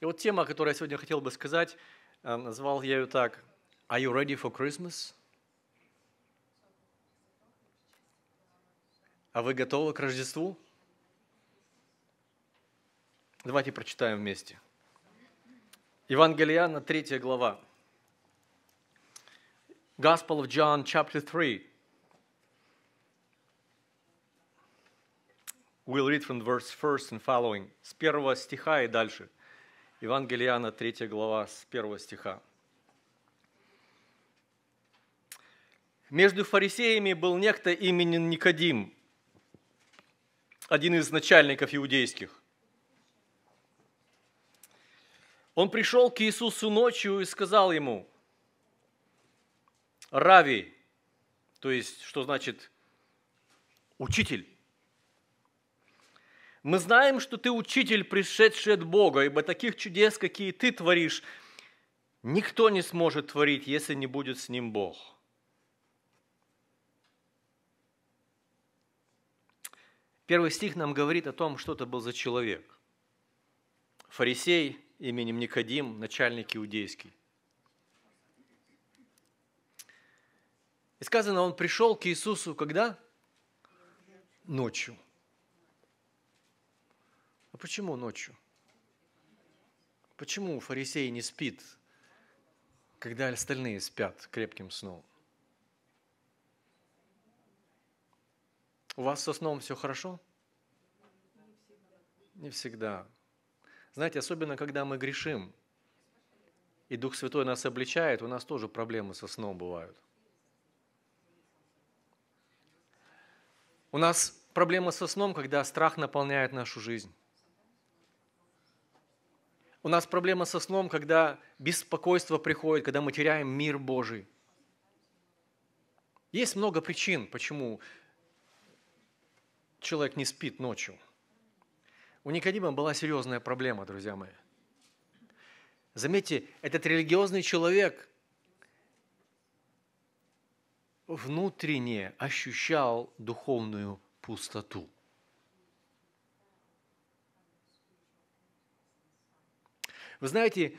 И вот тема, о которой я сегодня хотел бы сказать, э, назвал я ее так «Are you ready for Christmas?» А вы готовы к Рождеству? Давайте прочитаем вместе. Евангелие на 3 глава. Gospel of John, chapter 3. We'll read from verse 1 and following. С первого стиха и дальше – Евангелие Иоанна, 3 глава, с 1 стиха. Между фарисеями был некто именем Никодим, один из начальников иудейских. Он пришел к Иисусу ночью и сказал ему, «Рави», то есть, что значит «учитель», мы знаем, что ты учитель, пришедший от Бога, ибо таких чудес, какие ты творишь, никто не сможет творить, если не будет с ним Бог. Первый стих нам говорит о том, что это был за человек. Фарисей именем Никодим, начальник иудейский. И сказано, он пришел к Иисусу когда? Ночью почему ночью? Почему фарисей не спит, когда остальные спят крепким сном? У вас со сном все хорошо? Не всегда. Знаете, особенно когда мы грешим, и Дух Святой нас обличает, у нас тоже проблемы со сном бывают. У нас проблема со сном, когда страх наполняет нашу жизнь. У нас проблема со сном, когда беспокойство приходит, когда мы теряем мир Божий. Есть много причин, почему человек не спит ночью. У Никодима была серьезная проблема, друзья мои. Заметьте, этот религиозный человек внутренне ощущал духовную пустоту – Вы знаете,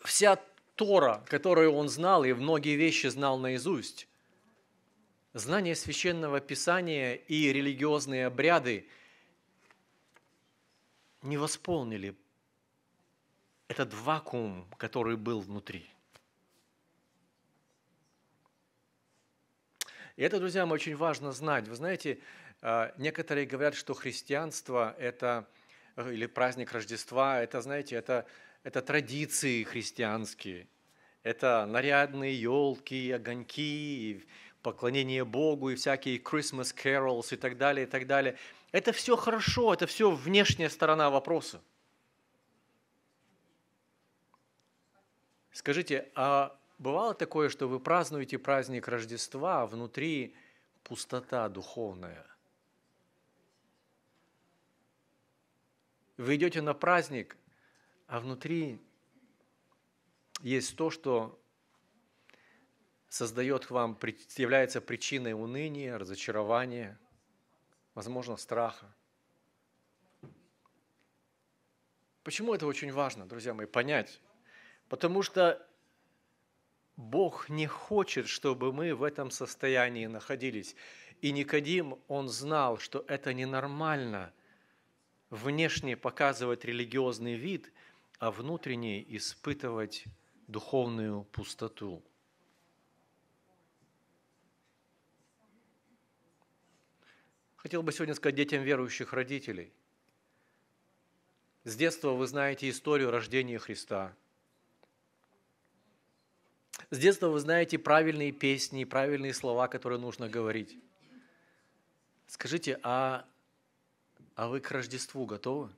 вся Тора, которую он знал, и многие вещи знал наизусть, знание священного писания и религиозные обряды не восполнили этот вакуум, который был внутри. И это, друзья, очень важно знать. Вы знаете, а, некоторые говорят, что христианство – это – Э, или праздник Рождества, это, знаете, это, это традиции христианские, это нарядные елки, огоньки, поклонение Богу и всякие Christmas carols и так далее, и так далее. Это все хорошо, это все внешняя сторона вопроса. Скажите, а бывало такое, что вы празднуете праздник Рождества, а внутри пустота духовная – Вы идете на праздник, а внутри есть то, что создает к вам, является причиной уныния, разочарования, возможно, страха. Почему это очень важно, друзья мои, понять? Потому что Бог не хочет, чтобы мы в этом состоянии находились. И Никодим, он знал, что это ненормально – внешне показывать религиозный вид, а внутренне испытывать духовную пустоту. Хотел бы сегодня сказать детям верующих родителей. С детства вы знаете историю рождения Христа. С детства вы знаете правильные песни, правильные слова, которые нужно говорить. Скажите, а а вы к Рождеству готовы?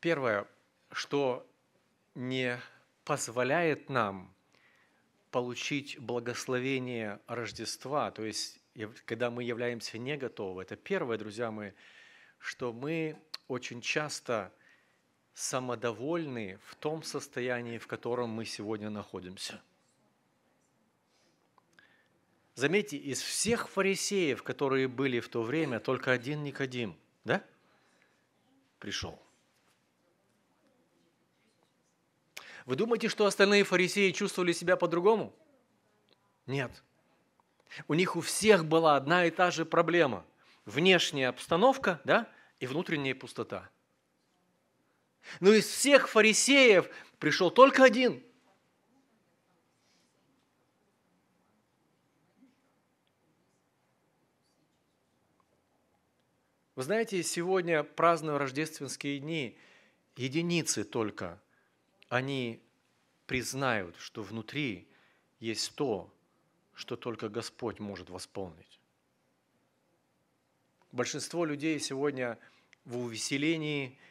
Первое, что не позволяет нам получить благословение Рождества, то есть когда мы являемся не готовы, это первое, друзья мои, что мы очень часто самодовольны в том состоянии, в котором мы сегодня находимся. Заметьте, из всех фарисеев, которые были в то время, только один Никодим, да, пришел. Вы думаете, что остальные фарисеи чувствовали себя по-другому? Нет. У них у всех была одна и та же проблема. Внешняя обстановка, да, и внутренняя пустота – но из всех фарисеев пришел только один. Вы знаете, сегодня праздную рождественские дни, единицы только, они признают, что внутри есть то, что только Господь может восполнить. Большинство людей сегодня в увеселении –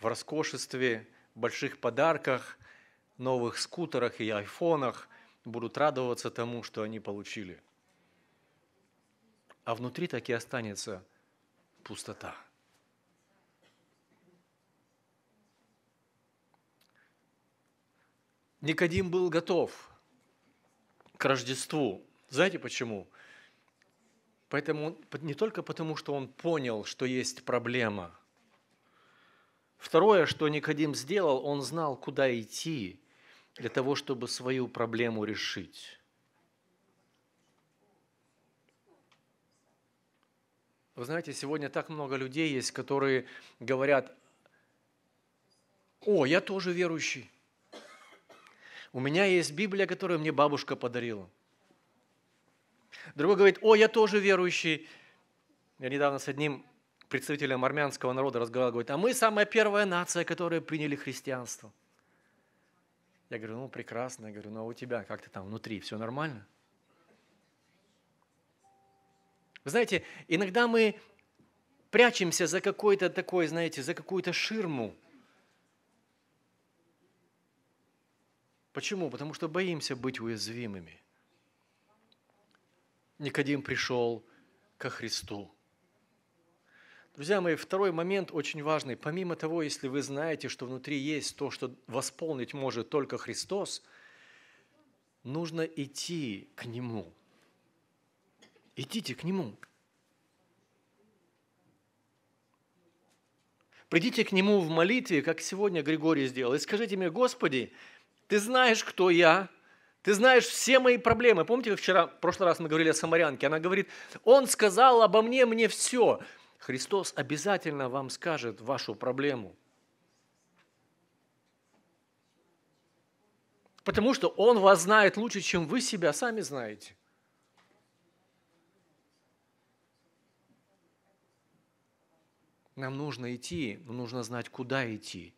в роскошестве, больших подарках, новых скутерах и айфонах, будут радоваться тому, что они получили. А внутри так и останется пустота. Никодим был готов к Рождеству. Знаете почему? Поэтому не только потому, что он понял, что есть проблема – Второе, что Никодим сделал, он знал, куда идти для того, чтобы свою проблему решить. Вы знаете, сегодня так много людей есть, которые говорят, о, я тоже верующий. У меня есть Библия, которую мне бабушка подарила. Другой говорит, о, я тоже верующий. Я недавно с одним представителям армянского народа разговаривал, говорит, а мы самая первая нация, которая приняли христианство. Я говорю, ну прекрасно, я говорю, ну а у тебя как то там внутри, все нормально? Вы знаете, иногда мы прячемся за какой-то такой, знаете, за какую-то ширму. Почему? Потому что боимся быть уязвимыми. Никодим пришел ко Христу. Друзья мои, второй момент очень важный. Помимо того, если вы знаете, что внутри есть то, что восполнить может только Христос, нужно идти к Нему. Идите к Нему. Придите к Нему в молитве, как сегодня Григорий сделал, и скажите мне, Господи, Ты знаешь, кто я, ты знаешь все мои проблемы. Помните, как вчера, в прошлый раз мы говорили о самарянке? Она говорит, он сказал обо мне мне все. Христос обязательно вам скажет вашу проблему. Потому что Он вас знает лучше, чем вы себя сами знаете. Нам нужно идти, нужно знать, куда идти.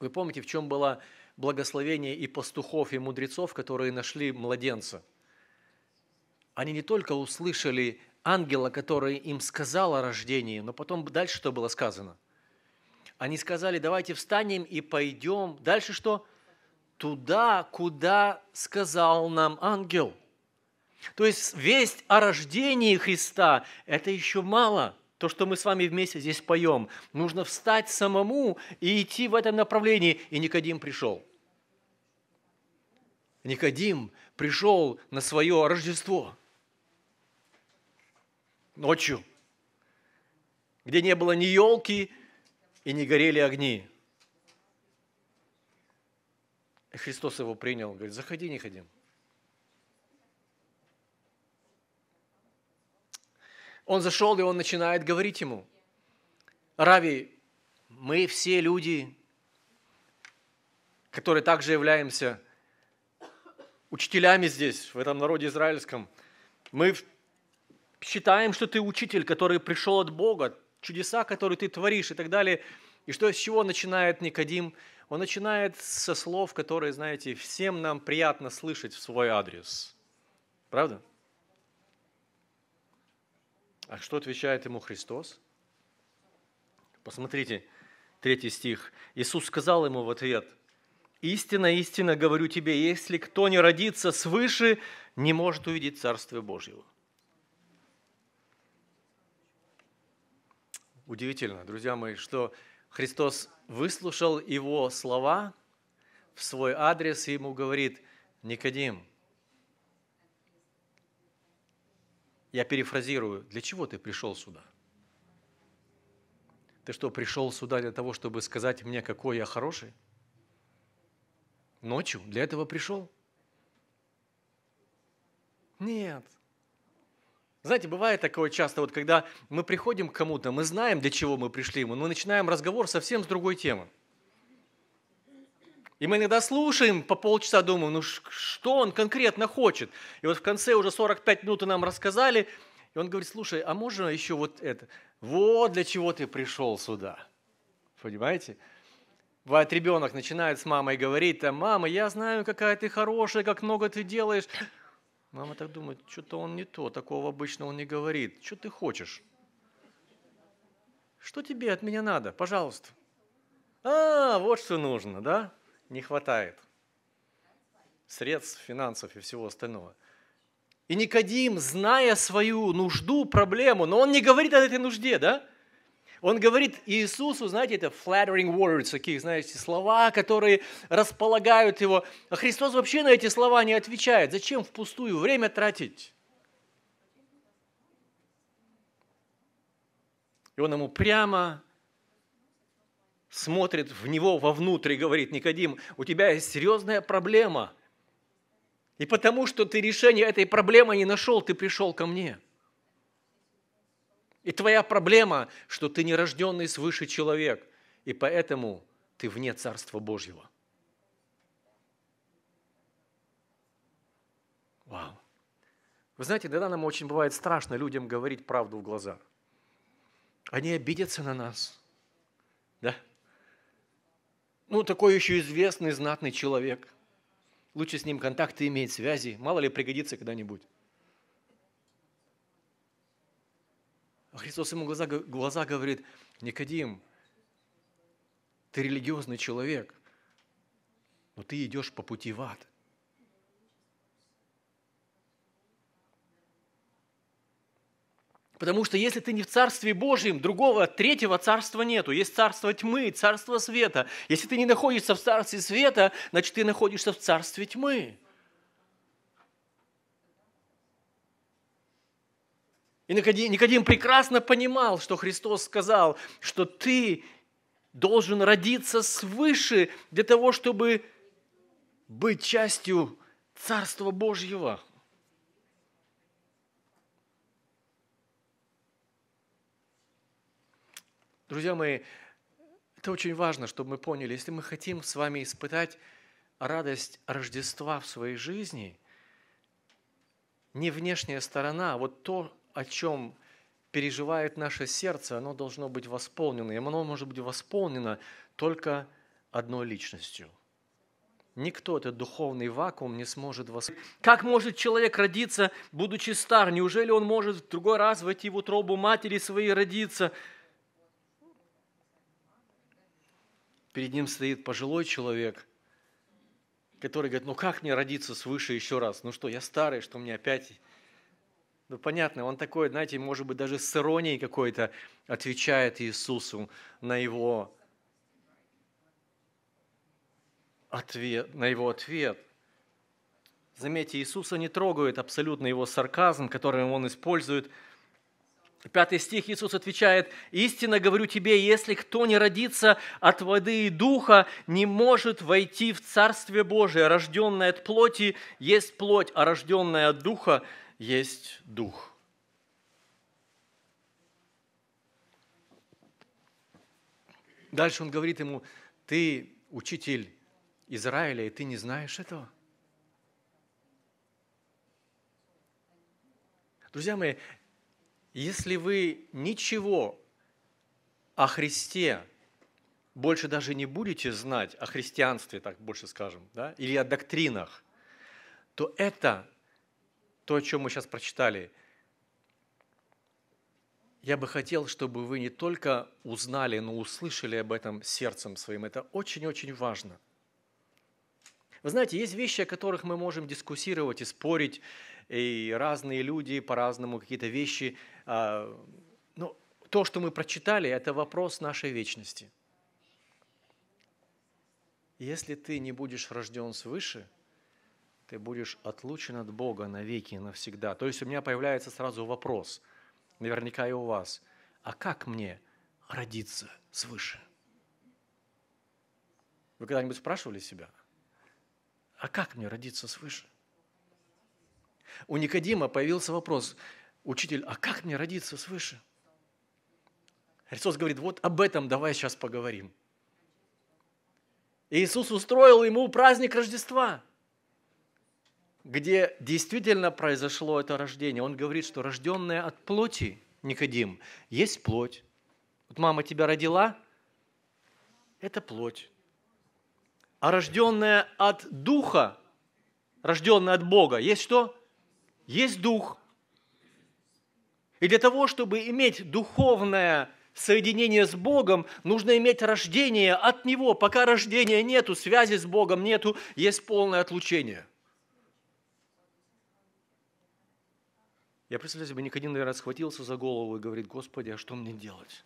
Вы помните, в чем было благословение и пастухов, и мудрецов, которые нашли младенца? Они не только услышали ангела, который им сказал о рождении, но потом дальше что было сказано? Они сказали, давайте встанем и пойдем. Дальше что? Туда, куда сказал нам ангел. То есть весть о рождении Христа – это еще мало. То, что мы с вами вместе здесь поем. Нужно встать самому и идти в этом направлении. И Никодим пришел. Никодим пришел на свое Рождество – ночью, где не было ни елки и не горели огни. И Христос его принял, говорит, заходи, не ходим. Он зашел, и он начинает говорить ему, Рави, мы все люди, которые также являемся учителями здесь, в этом народе израильском. Мы считаем, что ты учитель, который пришел от Бога, чудеса, которые ты творишь и так далее. И что, с чего начинает Никодим? Он начинает со слов, которые, знаете, всем нам приятно слышать в свой адрес. Правда? А что отвечает ему Христос? Посмотрите, третий стих. Иисус сказал ему в ответ, «Истина, истина, говорю тебе, если кто не родится свыше, не может увидеть Царствие Божьего». Удивительно, друзья мои, что Христос выслушал его слова в свой адрес и ему говорит, Никодим, я перефразирую, для чего ты пришел сюда? Ты что, пришел сюда для того, чтобы сказать мне, какой я хороший? Ночью для этого пришел? Нет – знаете, бывает такое часто, вот когда мы приходим к кому-то, мы знаем, для чего мы пришли, но мы начинаем разговор совсем с другой темы. И мы иногда слушаем по полчаса, думаем, ну что он конкретно хочет. И вот в конце уже 45 минут нам рассказали, и он говорит, слушай, а можно еще вот это? Вот для чего ты пришел сюда. Понимаете? Бывает, ребенок начинает с мамой говорить, там, мама, я знаю, какая ты хорошая, как много ты делаешь. Мама так думает, что-то он не то, такого обычно он не говорит. Что ты хочешь? Что тебе от меня надо? Пожалуйста. А, вот что нужно, да? Не хватает. Средств, финансов и всего остального. И Никодим, зная свою нужду, проблему, но он не говорит о этой нужде, да? Он говорит Иисусу, знаете, это flattering words, такие, знаете, слова, которые располагают его. А Христос вообще на эти слова не отвечает. Зачем впустую время тратить? И он ему прямо смотрит в него вовнутрь и говорит, Никодим, у тебя есть серьезная проблема. И потому, что ты решение этой проблемы не нашел, ты пришел ко мне – и твоя проблема, что ты нерожденный свыше человек, и поэтому ты вне Царства Божьего. Вау. Вы знаете, иногда нам очень бывает страшно людям говорить правду в глаза. Они обидятся на нас. Да? Ну, такой еще известный, знатный человек. Лучше с ним контакты иметь, связи. Мало ли пригодится когда-нибудь. А Христос ему глаза, глаза говорит, Никодим, ты религиозный человек, но ты идешь по пути в ад. Потому что если ты не в Царстве Божьем, другого, третьего царства нету. Есть царство тьмы, царство света. Если ты не находишься в царстве света, значит, ты находишься в царстве тьмы. И Никодим, Никодим прекрасно понимал, что Христос сказал, что ты должен родиться свыше для того, чтобы быть частью Царства Божьего. Друзья мои, это очень важно, чтобы мы поняли, если мы хотим с вами испытать радость Рождества в своей жизни, не внешняя сторона, а вот то, о чем переживает наше сердце, оно должно быть восполнено. И оно может быть восполнено только одной личностью. Никто этот духовный вакуум не сможет восполнить. Как может человек родиться, будучи стар? Неужели он может в другой раз войти в утробу матери своей родиться? Перед ним стоит пожилой человек, который говорит, ну как мне родиться свыше еще раз? Ну что, я старый, что мне опять ну, понятно, он такой, знаете, может быть, даже с иронией какой-то отвечает Иисусу на его ответ. На его ответ. Заметьте, Иисуса не трогает абсолютно его сарказм, который он использует. Пятый стих Иисус отвечает, «Истинно говорю тебе, если кто не родится от воды и духа, не может войти в Царствие Божие. Рожденное от плоти есть плоть, а рожденное от духа есть дух. Дальше он говорит ему, ты учитель Израиля, и ты не знаешь этого? Друзья мои, если вы ничего о Христе больше даже не будете знать, о христианстве, так больше скажем, да, или о доктринах, то это то, о чем мы сейчас прочитали, я бы хотел, чтобы вы не только узнали, но услышали об этом сердцем своим. Это очень-очень важно. Вы знаете, есть вещи, о которых мы можем дискуссировать и спорить, и разные люди по-разному какие-то вещи. А, но то, что мы прочитали, это вопрос нашей вечности. Если ты не будешь рожден свыше – ты будешь отлучен от Бога навеки и навсегда. То есть у меня появляется сразу вопрос, наверняка и у вас, а как мне родиться свыше? Вы когда-нибудь спрашивали себя, а как мне родиться свыше? У Никодима появился вопрос, учитель, а как мне родиться свыше? Христос говорит, вот об этом давай сейчас поговорим. И Иисус устроил ему праздник Рождества – где действительно произошло это рождение. Он говорит, что рожденное от плоти, Никодим, есть плоть. Вот мама тебя родила, это плоть. А рожденное от духа, рожденное от Бога, есть что? Есть дух. И для того, чтобы иметь духовное соединение с Богом, нужно иметь рождение от Него. Пока рождения нету, связи с Богом нету, есть полное отлучение – Я представляю себе, Никодим, наверное, схватился за голову и говорит, Господи, а что мне делать?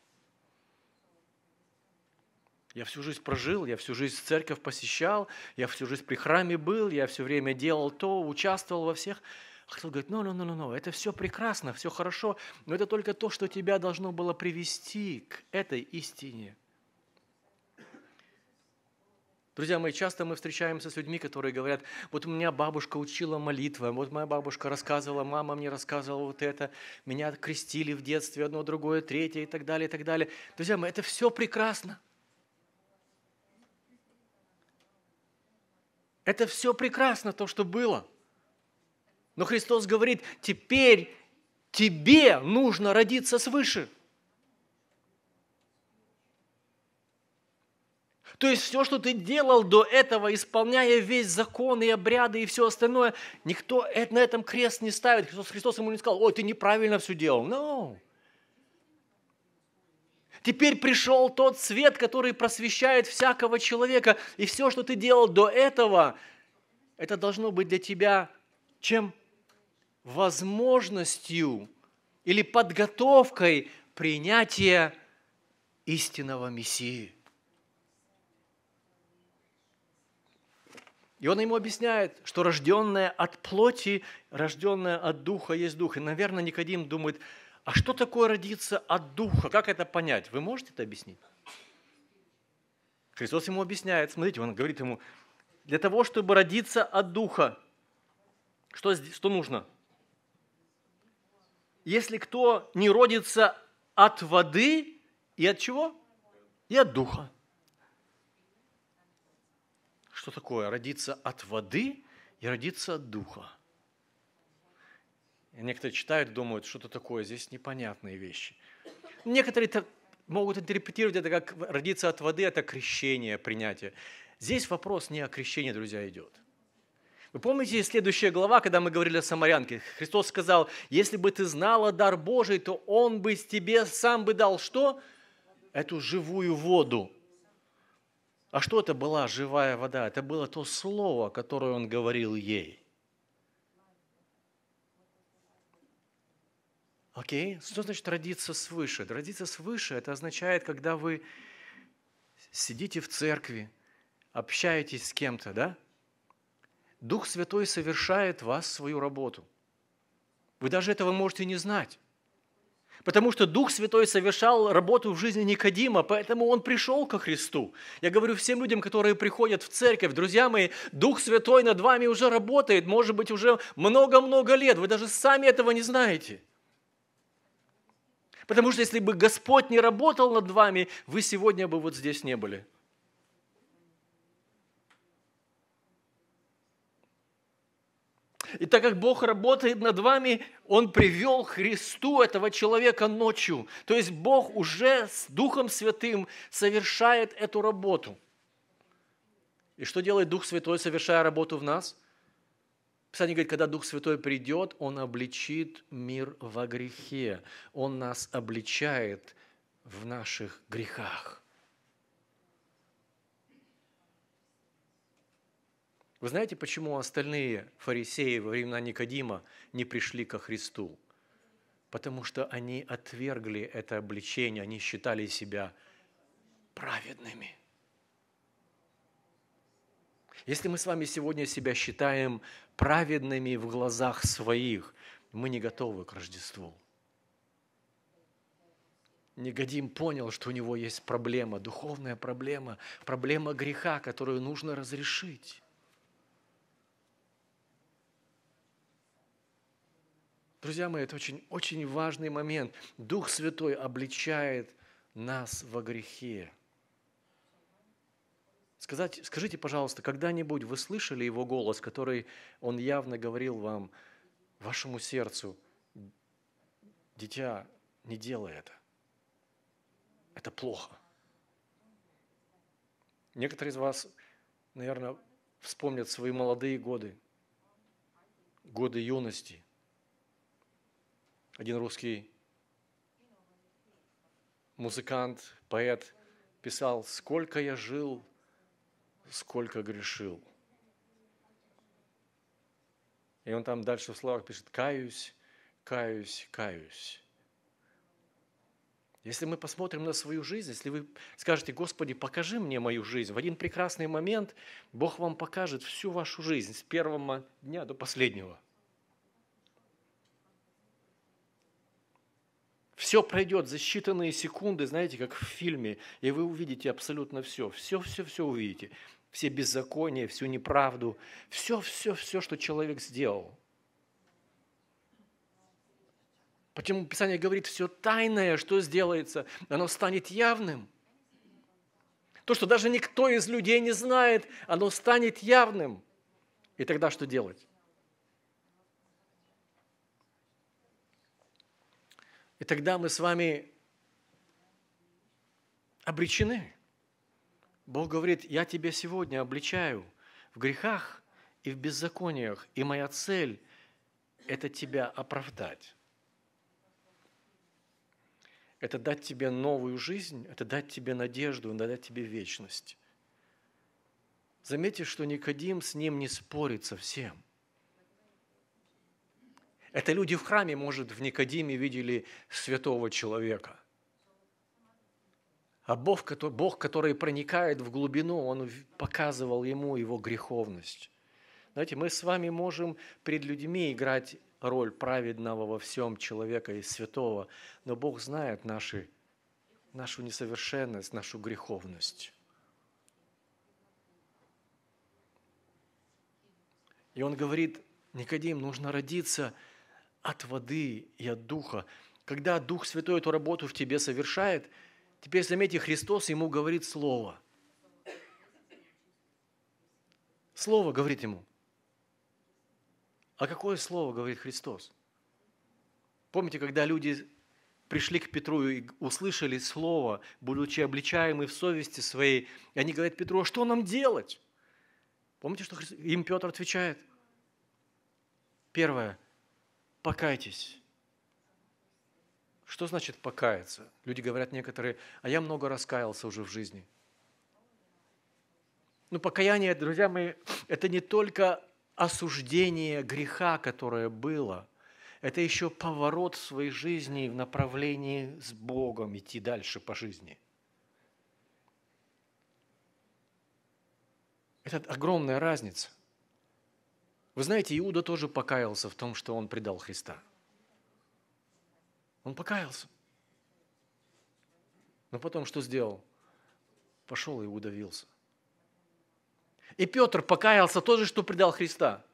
Я всю жизнь прожил, я всю жизнь церковь посещал, я всю жизнь при храме был, я все время делал то, участвовал во всех. А хотел говорить, ну, ну, ну, ну, ну, это все прекрасно, все хорошо, но это только то, что тебя должно было привести к этой истине. Друзья мои, часто мы встречаемся с людьми, которые говорят, вот у меня бабушка учила молитвы, вот моя бабушка рассказывала, мама мне рассказывала вот это, меня крестили в детстве, одно, другое, третье и так далее, и так далее. Друзья мои, это все прекрасно. Это все прекрасно, то, что было. Но Христос говорит, теперь тебе нужно родиться свыше – То есть все, что ты делал до этого, исполняя весь закон и обряды и все остальное, никто на этом крест не ставит. Христос, Христос ему не сказал, ой, ты неправильно все делал. No. Теперь пришел тот свет, который просвещает всякого человека. И все, что ты делал до этого, это должно быть для тебя чем? Возможностью или подготовкой принятия истинного Мессии. И он ему объясняет, что рожденное от плоти, рожденное от духа есть дух. И, наверное, Никодим думает, а что такое родиться от духа? Как это понять? Вы можете это объяснить? Христос ему объясняет, смотрите, он говорит ему, для того, чтобы родиться от духа, что, что нужно? Если кто не родится от воды и от чего? И от духа. Что такое? Родиться от воды и родиться от духа. И некоторые читают, думают, что-то такое, здесь непонятные вещи. Некоторые могут интерпретировать это как родиться от воды, это крещение, принятие. Здесь вопрос не о крещении, друзья, идет. Вы помните следующая глава, когда мы говорили о самарянке? Христос сказал, если бы ты знала дар Божий, то Он бы тебе сам бы дал что? Эту живую воду. А что это была живая вода? Это было то слово, которое он говорил ей. Окей? Okay? Что значит родиться свыше? Родиться свыше – это означает, когда вы сидите в церкви, общаетесь с кем-то, да? Дух Святой совершает в вас свою работу. Вы даже этого можете не знать. Потому что Дух Святой совершал работу в жизни Никодима, поэтому он пришел ко Христу. Я говорю всем людям, которые приходят в церковь, друзья мои, Дух Святой над вами уже работает, может быть, уже много-много лет, вы даже сами этого не знаете. Потому что если бы Господь не работал над вами, вы сегодня бы вот здесь не были. И так как Бог работает над вами, Он привел Христу этого человека ночью. То есть Бог уже с Духом Святым совершает эту работу. И что делает Дух Святой, совершая работу в нас? Писание говорит, когда Дух Святой придет, Он обличит мир во грехе. Он нас обличает в наших грехах. Вы знаете, почему остальные фарисеи во времена Никодима не пришли ко Христу? Потому что они отвергли это обличение, они считали себя праведными. Если мы с вами сегодня себя считаем праведными в глазах своих, мы не готовы к Рождеству. Негодим понял, что у него есть проблема, духовная проблема, проблема греха, которую нужно разрешить. Друзья мои, это очень, очень важный момент. Дух Святой обличает нас во грехе. Сказать, скажите, пожалуйста, когда-нибудь вы слышали его голос, который он явно говорил вам, вашему сердцу, дитя, не делай это. Это плохо. Некоторые из вас, наверное, вспомнят свои молодые годы, годы юности, один русский музыкант, поэт писал, сколько я жил, сколько грешил. И он там дальше в словах пишет, каюсь, каюсь, каюсь. Если мы посмотрим на свою жизнь, если вы скажете, Господи, покажи мне мою жизнь, в один прекрасный момент Бог вам покажет всю вашу жизнь с первого дня до последнего. Все пройдет за считанные секунды, знаете, как в фильме, и вы увидите абсолютно все. Все, все, все увидите. Все беззакония, всю неправду, все, все, все, что человек сделал. Почему Писание говорит, все тайное, что сделается, оно станет явным. То, что даже никто из людей не знает, оно станет явным. И тогда что делать? И тогда мы с вами обречены. Бог говорит, я тебя сегодня обличаю в грехах и в беззакониях, и моя цель – это тебя оправдать. Это дать тебе новую жизнь, это дать тебе надежду, это дать тебе вечность. Заметьте, что Никодим с ним не спорит совсем. Это люди в храме, может, в Никодиме видели святого человека. А Бог, Бог, который проникает в глубину, Он показывал ему его греховность. Знаете, мы с вами можем перед людьми играть роль праведного во всем человека и святого, но Бог знает наши, нашу несовершенность, нашу греховность. И он говорит, Никодим, нужно родиться – от воды и от Духа. Когда Дух Святой эту работу в тебе совершает, теперь заметьте, Христос ему говорит Слово. Слово говорит ему. А какое Слово говорит Христос? Помните, когда люди пришли к Петру и услышали Слово, будучи обличаемы в совести своей, и они говорят Петру, а что нам делать? Помните, что им Петр отвечает? Первое – покайтесь. Что значит покаяться? Люди говорят некоторые, а я много раскаялся уже в жизни. Но ну, покаяние, друзья мои, это не только осуждение греха, которое было, это еще поворот своей жизни в направлении с Богом идти дальше по жизни. Это огромная разница – вы знаете, Иуда тоже покаялся в том, что он предал Христа. Он покаялся. Но потом что сделал? Пошел и удавился. И Петр покаялся тоже, что предал Христа.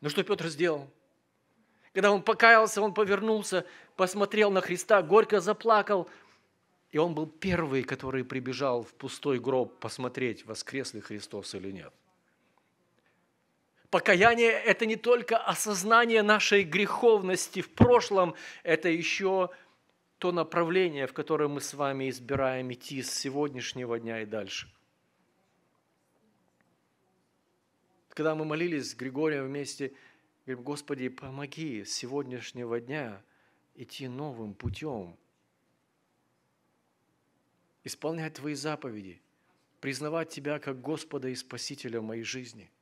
Но что Петр сделал? Когда он покаялся, он повернулся, посмотрел на Христа, горько заплакал. И он был первый, который прибежал в пустой гроб посмотреть, воскрес ли Христос или нет. Покаяние – это не только осознание нашей греховности в прошлом, это еще то направление, в которое мы с вами избираем идти с сегодняшнего дня и дальше. Когда мы молились с Григорием вместе, говорим, Господи, помоги с сегодняшнего дня идти новым путем, исполнять Твои заповеди, признавать Тебя как Господа и Спасителя моей жизни.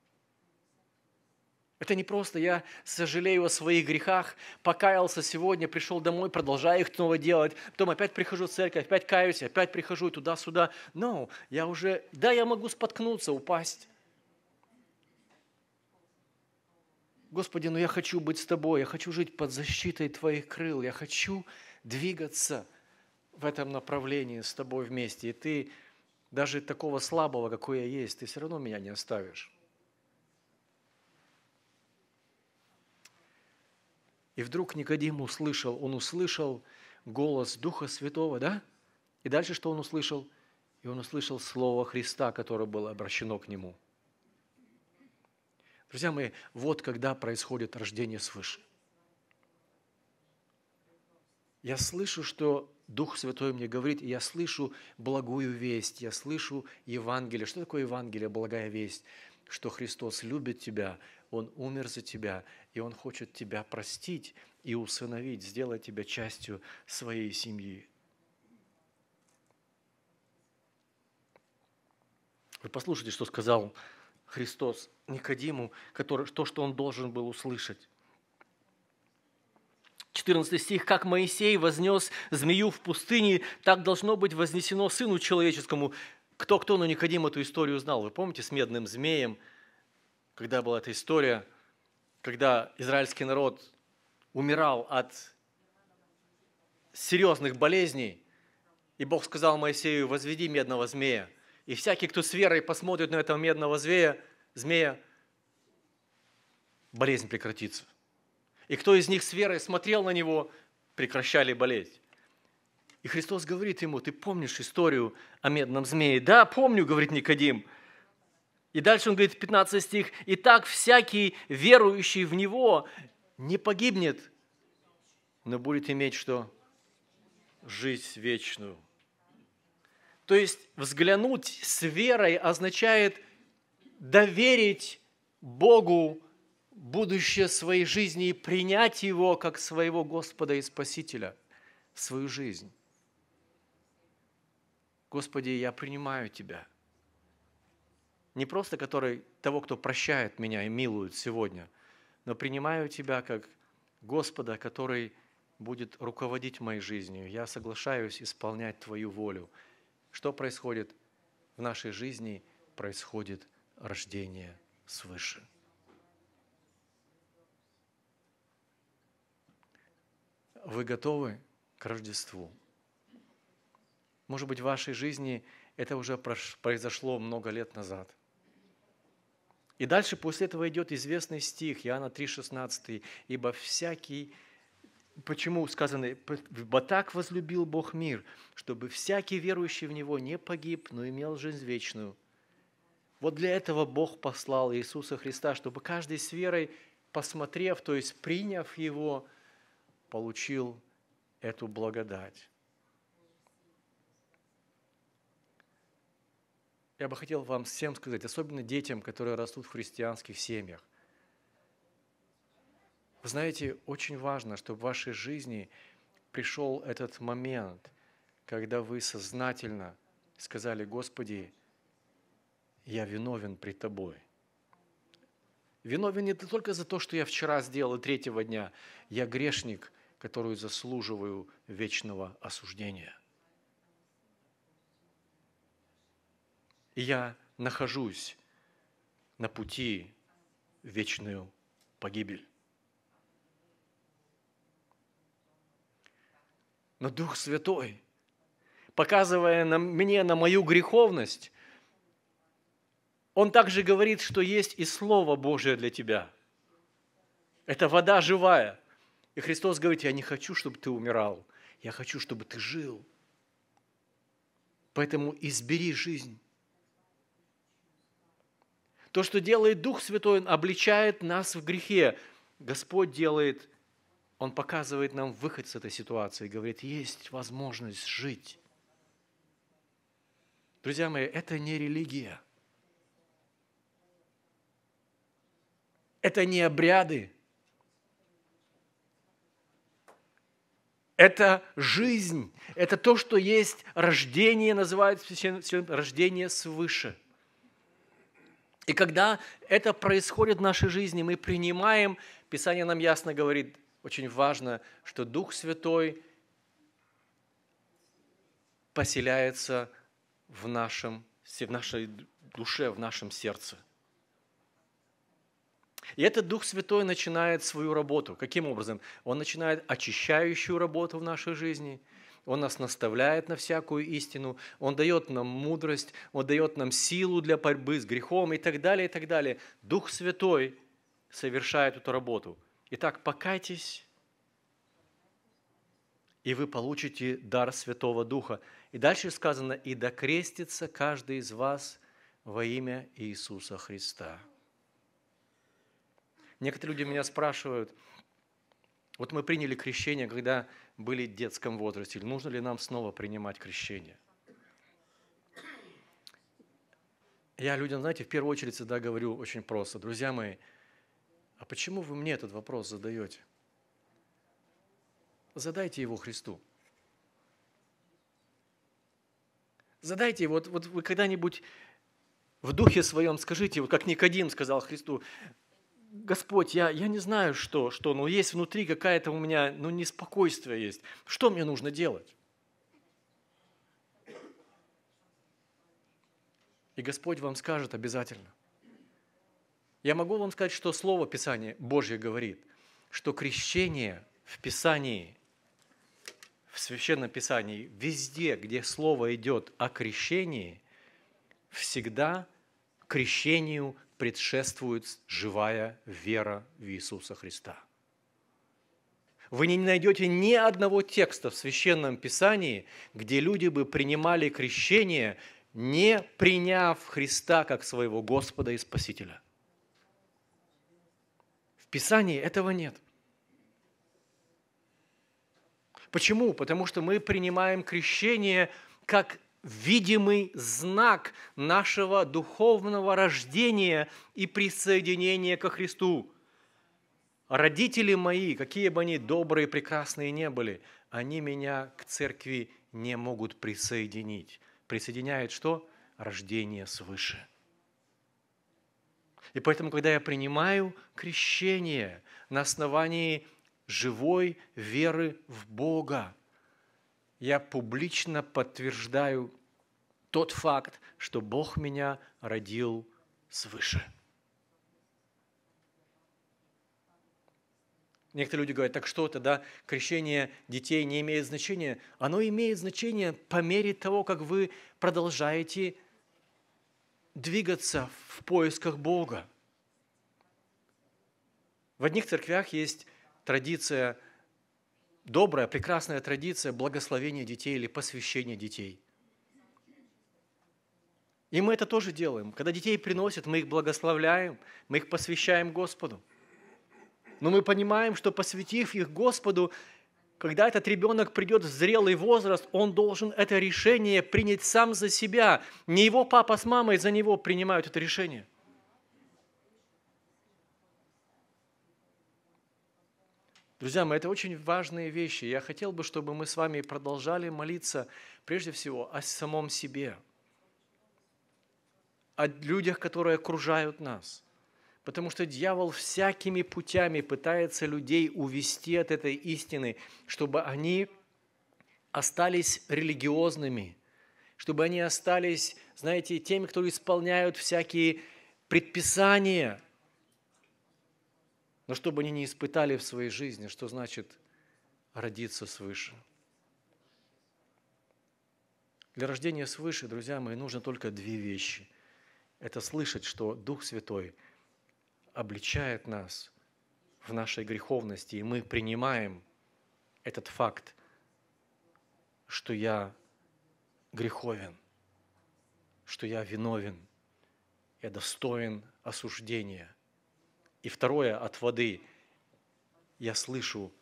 Это не просто я сожалею о своих грехах, покаялся сегодня, пришел домой, продолжаю их снова делать, потом опять прихожу в церковь, опять каюсь, опять прихожу туда-сюда. Но ну, no, я уже, да, я могу споткнуться, упасть. Господи, но ну я хочу быть с Тобой, я хочу жить под защитой Твоих крыл, я хочу двигаться в этом направлении с Тобой вместе. И Ты даже такого слабого, какой я есть, Ты все равно меня не оставишь. И вдруг Никодим услышал, он услышал голос Духа Святого, да? И дальше что он услышал? И он услышал слово Христа, которое было обращено к нему. Друзья мои, вот когда происходит рождение свыше. Я слышу, что Дух Святой мне говорит, и я слышу благую весть, я слышу Евангелие. Что такое Евангелие, благая весть? Что Христос любит тебя, он умер за тебя, и Он хочет тебя простить и усыновить, сделать тебя частью своей семьи. Вы послушайте, что сказал Христос Никодиму, который, то, что он должен был услышать. 14 стих, «Как Моисей вознес змею в пустыне, так должно быть вознесено Сыну Человеческому». Кто-кто, но Никодим эту историю знал. Вы помните, с медным змеем – когда была эта история, когда израильский народ умирал от серьезных болезней, и Бог сказал Моисею, возведи медного змея. И всякий, кто с верой посмотрит на этого медного змея, змея болезнь прекратится. И кто из них с верой смотрел на него, прекращали болеть. И Христос говорит ему, ты помнишь историю о медном змее? Да, помню, говорит Никодим – и дальше он говорит, 15 стих, «И так всякий верующий в Него не погибнет, но будет иметь что? Жизнь вечную». То есть взглянуть с верой означает доверить Богу будущее своей жизни и принять Его как своего Господа и Спасителя, свою жизнь. Господи, я принимаю Тебя – не просто который, того, кто прощает меня и милует сегодня, но принимаю Тебя как Господа, который будет руководить моей жизнью. Я соглашаюсь исполнять Твою волю. Что происходит в нашей жизни? Происходит рождение свыше. Вы готовы к Рождеству? Может быть, в вашей жизни это уже произошло много лет назад – и дальше после этого идет известный стих Иоанна 3,16. «Ибо всякий...» Почему сказано, «Ибо так возлюбил Бог мир, чтобы всякий верующий в Него не погиб, но имел жизнь вечную». Вот для этого Бог послал Иисуса Христа, чтобы каждый с верой, посмотрев, то есть приняв Его, получил эту благодать. я бы хотел вам всем сказать, особенно детям, которые растут в христианских семьях. Вы знаете, очень важно, чтобы в вашей жизни пришел этот момент, когда вы сознательно сказали, Господи, я виновен при Тобой. Виновен не только за то, что я вчера сделал и третьего дня. Я грешник, который заслуживаю вечного осуждения. я нахожусь на пути в вечную погибель. Но Дух Святой, показывая на, мне на мою греховность, Он также говорит, что есть и Слово Божие для тебя. Это вода живая. И Христос говорит, я не хочу, чтобы ты умирал, я хочу, чтобы ты жил. Поэтому избери жизнь. То, что делает Дух Святой, Он обличает нас в грехе. Господь делает, Он показывает нам выход с этой ситуации, говорит, есть возможность жить. Друзья мои, это не религия. Это не обряды. Это жизнь, это то, что есть рождение, называют рождение свыше – и когда это происходит в нашей жизни, мы принимаем, Писание нам ясно говорит, очень важно, что Дух Святой поселяется в, нашем, в нашей душе, в нашем сердце. И этот Дух Святой начинает свою работу. Каким образом? Он начинает очищающую работу в нашей жизни – он нас наставляет на всякую истину, Он дает нам мудрость, Он дает нам силу для борьбы с грехом и так далее, и так далее. Дух Святой совершает эту работу. Итак, покайтесь, и вы получите дар Святого Духа. И дальше сказано, и докрестится каждый из вас во имя Иисуса Христа. Некоторые люди меня спрашивают – вот мы приняли крещение, когда были в детском возрасте. Нужно ли нам снова принимать крещение? Я людям, знаете, в первую очередь всегда говорю очень просто. Друзья мои, а почему вы мне этот вопрос задаете? Задайте его Христу. Задайте его, вот, вот вы когда-нибудь в духе своем скажите, вот как Никодим сказал Христу, Господь, я, я не знаю, что, что, но есть внутри какая-то у меня, ну, неспокойствие есть. Что мне нужно делать? И Господь вам скажет обязательно. Я могу вам сказать, что Слово Писание Божье говорит, что крещение в Писании, в Священном Писании, везде, где Слово идет о крещении, всегда крещению предшествует живая вера в Иисуса Христа. Вы не найдете ни одного текста в Священном Писании, где люди бы принимали крещение, не приняв Христа как своего Господа и Спасителя. В Писании этого нет. Почему? Потому что мы принимаем крещение как видимый знак нашего духовного рождения и присоединения ко Христу. Родители мои, какие бы они добрые, прекрасные не были, они меня к церкви не могут присоединить. Присоединяет что? Рождение свыше. И поэтому, когда я принимаю крещение на основании живой веры в Бога, я публично подтверждаю тот факт, что Бог меня родил свыше. Некоторые люди говорят, так что тогда крещение детей не имеет значения? Оно имеет значение по мере того, как вы продолжаете двигаться в поисках Бога. В одних церквях есть традиция – добрая, прекрасная традиция благословения детей или посвящения детей. И мы это тоже делаем. Когда детей приносят, мы их благословляем, мы их посвящаем Господу. Но мы понимаем, что посвятив их Господу, когда этот ребенок придет в зрелый возраст, он должен это решение принять сам за себя. Не его папа с мамой за него принимают это решение. Друзья мои, это очень важные вещи. Я хотел бы, чтобы мы с вами продолжали молиться прежде всего о самом себе, о людях, которые окружают нас. Потому что дьявол всякими путями пытается людей увести от этой истины, чтобы они остались религиозными, чтобы они остались, знаете, теми, кто исполняют всякие предписания – но чтобы они не испытали в своей жизни, что значит родиться свыше. Для рождения свыше, друзья мои, нужно только две вещи. Это слышать, что Дух Святой обличает нас в нашей греховности, и мы принимаем этот факт, что я греховен, что я виновен, я достоин осуждения – и второе, от воды я слышу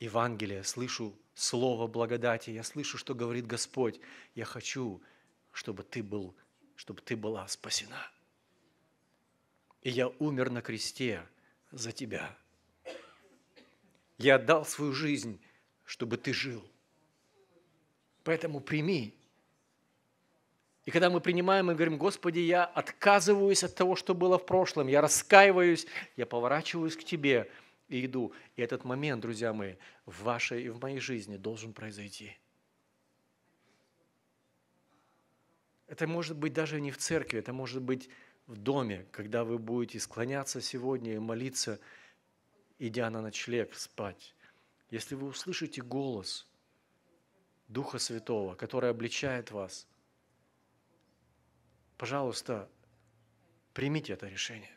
Евангелие, слышу слово благодати, я слышу, что говорит Господь. Я хочу, чтобы ты был, чтобы ты была спасена. И я умер на кресте за тебя. Я отдал свою жизнь, чтобы ты жил. Поэтому прими и когда мы принимаем и говорим, Господи, я отказываюсь от того, что было в прошлом, я раскаиваюсь, я поворачиваюсь к Тебе и иду. И этот момент, друзья мои, в вашей и в моей жизни должен произойти. Это может быть даже не в церкви, это может быть в доме, когда вы будете склоняться сегодня и молиться, идя на ночлег спать. Если вы услышите голос Духа Святого, который обличает вас – Пожалуйста, примите это решение.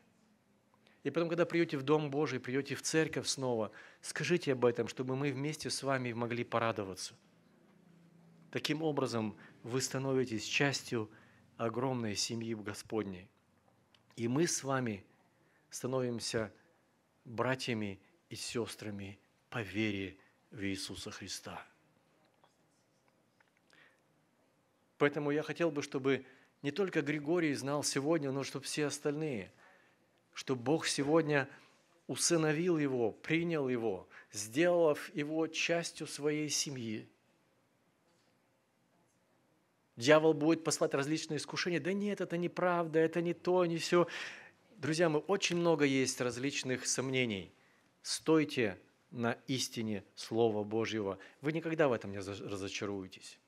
И потом, когда придете в Дом Божий, придете в церковь снова, скажите об этом, чтобы мы вместе с вами могли порадоваться. Таким образом, вы становитесь частью огромной семьи Господней. И мы с вами становимся братьями и сестрами по вере в Иисуса Христа. Поэтому я хотел бы, чтобы не только Григорий знал сегодня, но чтобы все остальные, что Бог сегодня усыновил его, принял его, сделав его частью своей семьи. Дьявол будет послать различные искушения. Да нет, это неправда, это не то, не все. Друзья, мы очень много есть различных сомнений. Стойте на истине Слова Божьего. Вы никогда в этом не разочаруетесь.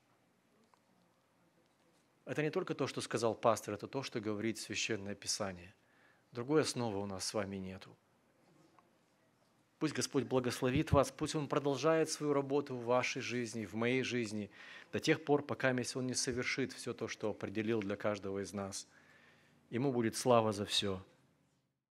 Это не только то, что сказал пастор, это то, что говорит Священное Писание. Другой основы у нас с вами нету. Пусть Господь благословит вас, пусть Он продолжает свою работу в вашей жизни, в моей жизни, до тех пор, пока Он не совершит все то, что определил для каждого из нас. Ему будет слава за все.